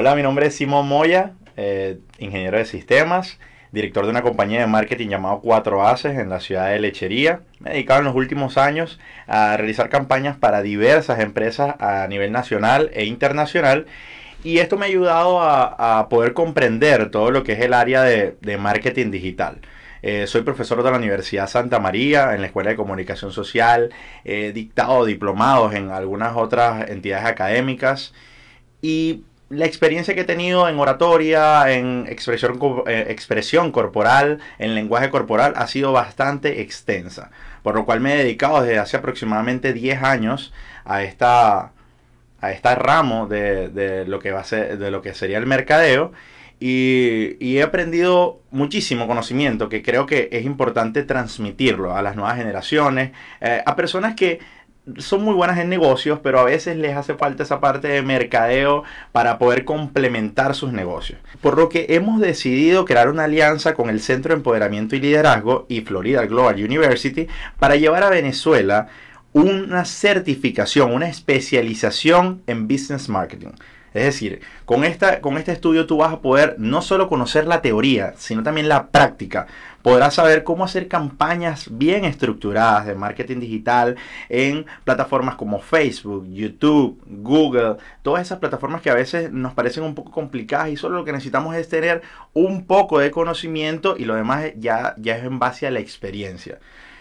Hola, mi nombre es Simón Moya, eh, ingeniero de sistemas, director de una compañía de marketing llamado Cuatro Haces en la ciudad de Lechería. Me he dedicado en los últimos años a realizar campañas para diversas empresas a nivel nacional e internacional. Y esto me ha ayudado a, poder comprender todo lo que es el área de, marketing digital. Eh, soy profesor de la Universidad Santa María en la Escuela de Comunicación Social. He dictado diplomados en algunas otras entidades académicas. Y la experiencia que he tenido en oratoria, en eh, expresión, corporal, en lenguaje corporal, ha sido bastante extensa. Por lo cual me he dedicado desde hace aproximadamente 10 años a esta, a este ramo de, lo que va a ser, de lo que sería el mercadeo. Y, he aprendido muchísimo conocimiento que creo que es importante transmitirlo a las nuevas generaciones, eh, a personas que son muy buenas en negocios, pero a veces les hace falta esa parte de mercadeo para poder complementar sus negocios. Por lo que hemos decidido crear una alianza con el Centro de Empoderamiento y Liderazgo y Florida Global University para llevar a Venezuela una certificación, una especialización en business marketing. Es decir, con, esta, con este estudio tú vas a poder no solo conocer la teoría, sino también la práctica. Podrás saber cómo hacer campañas bien estructuradas de marketing digital en plataformas como Facebook, YouTube, Google, todas esas plataformas que a veces nos parecen un poco complicadas y solo lo que necesitamos es tener un poco de conocimiento y lo demás ya, ya es en base a la experiencia.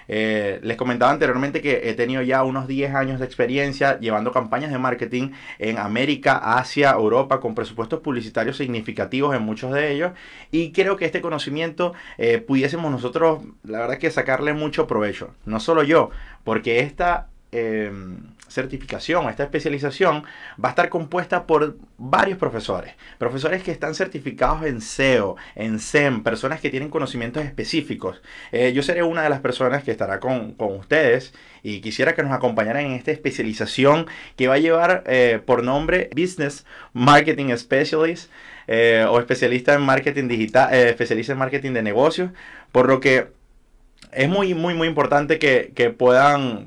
Eh, les comentaba anteriormente que he tenido ya unos 10 años de experiencia llevando campañas de marketing en América, Asia, Europa, con presupuestos publicitarios significativos en muchos de ellos. Y creo que este conocimiento eh, pudiésemos nosotros, la verdad, que sacarle mucho provecho. No solo yo, porque esta Em, certificación, esta especialización va a estar compuesta por varios profesores. Profesores que están certificados en SEO, en SEM, personas que tienen conocimientos específicos. Eh, yo seré una de las personas que estará con, ustedes y quisiera que nos acompañaran en esta especialización que va a llevar eh, por nombre Business Marketing Specialist eh, o especialista en marketing digital, especialista en marketing de negocios, por lo que es muy, muy, muy importante que, que, puedan,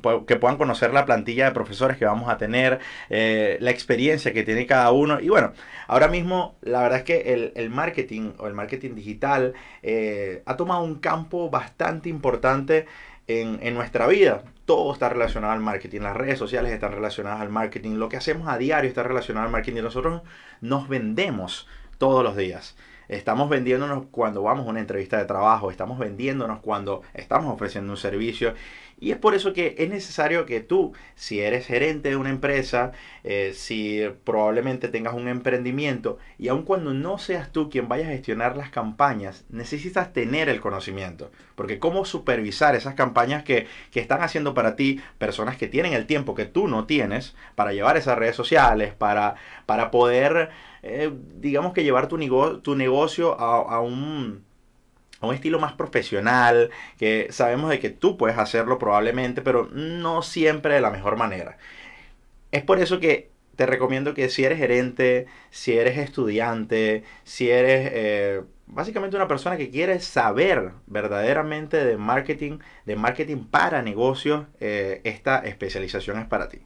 conocer la plantilla de profesores que vamos a tener, eh, la experiencia que tiene cada uno. Y bueno, ahora mismo la verdad es que el, marketing o el marketing digital eh, ha tomado un campo bastante importante en, en nuestra vida todo está relacionado al marketing, las redes sociales están relacionadas al marketing, lo que hacemos a diario está relacionado al marketing y nosotros nos vendemos todos los días. Estamos vendiéndonos cuando vamos a una entrevista de trabajo, estamos vendiéndonos cuando estamos ofreciendo un servicio y es por eso que es necesario que tú, si eres gerente de una empresa, eh, si probablemente tengas un emprendimiento, y aun cuando no seas tú quien vaya a gestionar las campañas, necesitas tener el conocimiento. Porque cómo supervisar esas campañas que, están haciendo para ti personas que tienen el tiempo que tú no tienes para llevar esas redes sociales, para, para poder, eh, digamos que llevar tu, tu negocio a un a un estilo más profesional, que sabemos de que tú puedes hacerlo probablemente, pero no siempre de la mejor manera. Es por eso que te recomiendo que si eres gerente, si eres estudiante, si eres eh, básicamente una persona que quiere saber verdaderamente de marketing, de marketing para negocios, eh, esta especialización es para ti.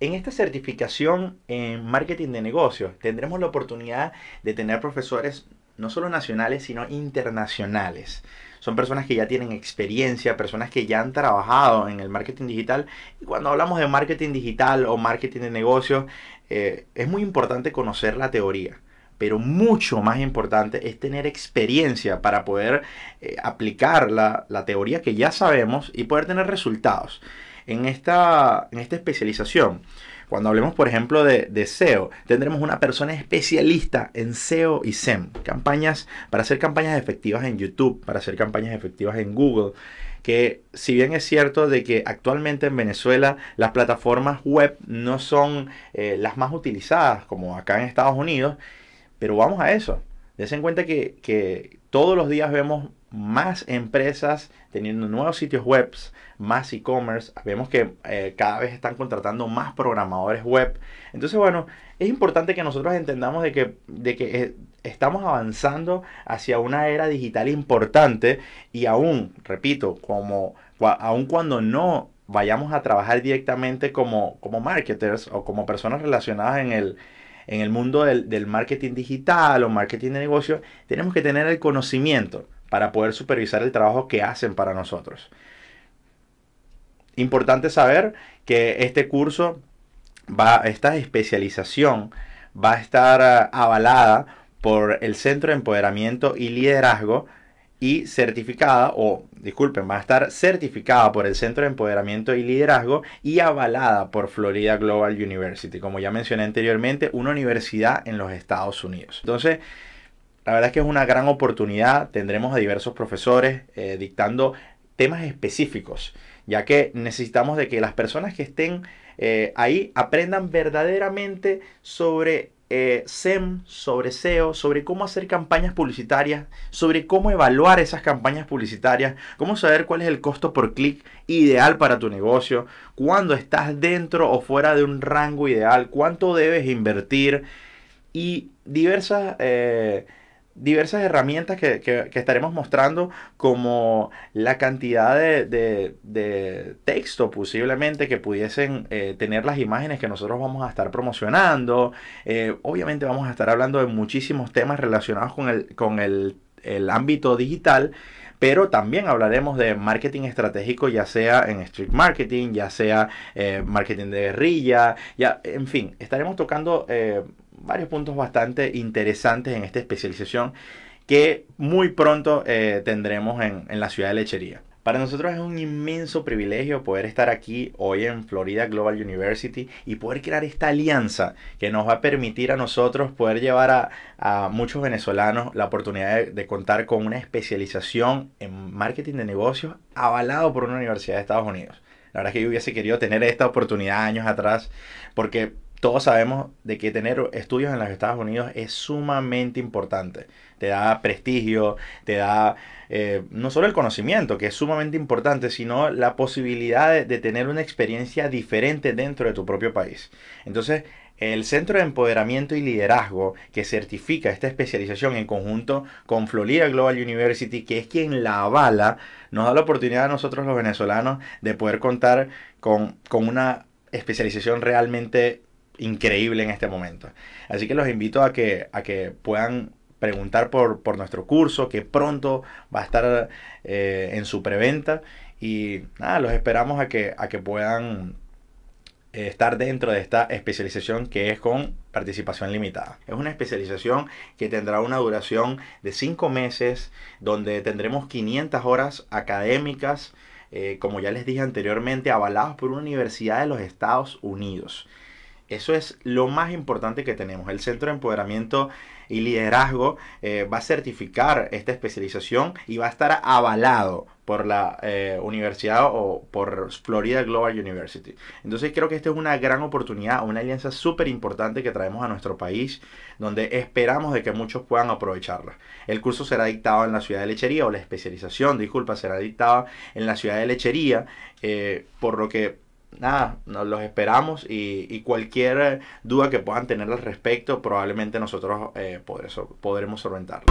En esta certificación en marketing de negocios tendremos la oportunidad de tener profesores no solo nacionales, sino internacionales. Son personas que ya tienen experiencia, personas que ya han trabajado en el marketing digital. Y cuando hablamos de marketing digital o marketing de negocios, eh, es muy importante conocer la teoría pero mucho más importante es tener experiencia para poder eh, aplicar la, teoría que ya sabemos y poder tener resultados. En esta, en esta especialización cuando hablemos, por ejemplo, de, SEO, tendremos una persona especialista en SEO y SEM. Campañas para hacer campañas efectivas en YouTube, para hacer campañas efectivas en Google. Que si bien es cierto de que actualmente en Venezuela las plataformas web no son eh, las más utilizadas como acá en Estados Unidos, pero vamos a eso. Desen cuenta que todos los días vemos más empresas teniendo nuevos sitios web, más e-commerce. Vemos que eh, cada vez están contratando más programadores web. Entonces, bueno, es importante que nosotros entendamos de que, eh, estamos avanzando hacia una era digital importante y aún, repito, como aún cuando no vayamos a trabajar directamente como, marketers o como personas relacionadas en el, mundo del, del marketing digital o marketing de negocio, tenemos que tener el conocimiento para poder supervisar el trabajo que hacen para nosotros. Importante saber que este curso va, esta especialización va a estar eh, avalada por el Centro de Empoderamiento y Liderazgo y certificada, o disculpen, va a estar certificada por el Centro de Empoderamiento y Liderazgo y avalada por Florida Global University, como ya mencioné anteriormente, una universidad en los Estados Unidos. Entonces, la verdad es que es una gran oportunidad. Tendremos a diversos profesores eh, dictando temas específicos, ya que necesitamos de que las personas que estén eh, ahí aprendan verdaderamente sobre eh, SEM, sobre SEO, sobre cómo hacer campañas publicitarias, sobre cómo evaluar esas campañas publicitarias, cómo saber cuál es el costo por clic ideal para tu negocio, cuándo estás dentro o fuera de un rango ideal, cuánto debes invertir y diversas diversas herramientas que, estaremos mostrando, como la cantidad de, texto posiblemente que pudiesen eh, tener las imágenes que nosotros vamos a estar promocionando. Eh, obviamente vamos a estar hablando de muchísimos temas relacionados con el, el ámbito digital pero también hablaremos de marketing estratégico, ya sea en street marketing, ya sea eh, marketing de guerrilla, ya, en fin, estaremos tocando eh, varios puntos bastante interesantes en esta especialización que muy pronto eh, tendremos en la ciudad de Lechería. Para nosotros es un inmenso privilegio poder estar aquí hoy en Florida Global University y poder crear esta alianza que nos va a permitir a nosotros poder llevar a, muchos venezolanos la oportunidad de, de, contar con una especialización en marketing de negocios avalado por una universidad de Estados Unidos. La verdad es que yo hubiese querido tener esta oportunidad años atrás porque todos sabemos de que tener estudios en los Estados Unidos es sumamente importante. Te da prestigio, te da eh, no solo el conocimiento, que es sumamente importante, sino la posibilidad de, tener una experiencia diferente dentro de tu propio país. Entonces, el Centro de Empoderamiento y Liderazgo que certifica esta especialización en conjunto con Florida Global University, que es quien la avala, nos da la oportunidad a nosotros los venezolanos de poder contar con, con una especialización realmente increíble en este momento. Así que los invito a que, a que puedan preguntar por, por nuestro curso, que pronto va a estar eh, en su preventa. Y nada, los esperamos a que, a que puedan eh, estar dentro de esta especialización que es con participación limitada. Es una especialización que tendrá una duración de 5 meses, donde tendremos 500 horas académicas, eh, como ya les dije anteriormente, avalados por una universidad de los Estados Unidos. Eso es lo más importante que tenemos. El Centro de Empoderamiento y Liderazgo eh, va a certificar esta especialización y va a estar avalado por la eh, universidad o por Florida Global University. Entonces creo que esta es una gran oportunidad, una alianza súper importante que traemos a nuestro país, donde esperamos de que muchos puedan aprovecharla. El curso será dictado en la ciudad de Lechería, o la especialización, disculpa, será dictada en la ciudad de Lechería, eh, por lo que nada, nos los esperamos y, cualquier duda que puedan tener al respecto, probablemente nosotros eh, podremos, podremos